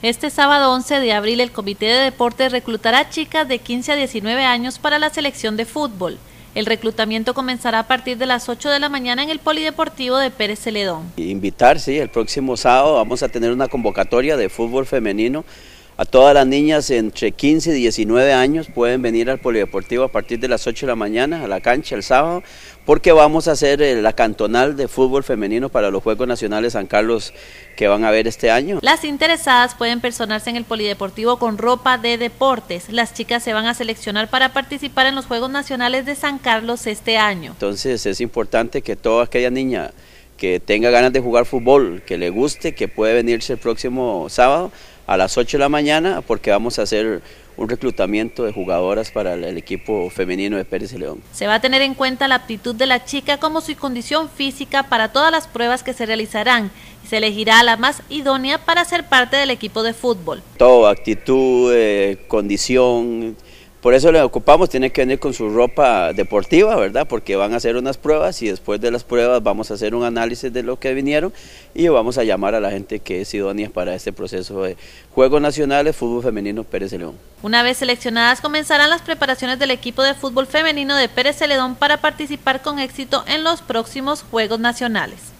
Este sábado 11 de abril el Comité de Deportes reclutará chicas de 15 a 19 años para la selección de fútbol. El reclutamiento comenzará a partir de las 8 de la mañana en el Polideportivo de Pérez Celedón. Invitar, sí, el próximo sábado vamos a tener una convocatoria de fútbol femenino a todas las niñas entre 15 y 19 años pueden venir al Polideportivo a partir de las 8 de la mañana a la cancha el sábado porque vamos a hacer eh, la cantonal de fútbol femenino para los Juegos Nacionales San Carlos que van a ver este año. Las interesadas pueden personarse en el Polideportivo con ropa de deportes. Las chicas se van a seleccionar para participar en los Juegos Nacionales de San Carlos este año. Entonces es importante que toda aquella niña que tenga ganas de jugar fútbol, que le guste, que puede venirse el próximo sábado a las 8 de la mañana porque vamos a hacer un reclutamiento de jugadoras para el, equipo femenino de Pérez y León. Se va a tener en cuenta la aptitud de la chica como su condición física para todas las pruebas que se realizarán y se elegirá a la más idónea para ser parte del equipo de fútbol. Todo, actitud, eh, condición, por eso le ocupamos, tiene que venir con su ropa deportiva, ¿verdad? Porque van a hacer unas pruebas y después de las pruebas vamos a hacer un análisis de lo que vinieron y vamos a llamar a la gente que es idónea para este proceso de Juegos Nacionales Fútbol Femenino Pérez León. Una vez seleccionadas comenzarán las preparaciones del equipo de fútbol femenino de Pérez Celedón para participar con éxito en los próximos Juegos Nacionales.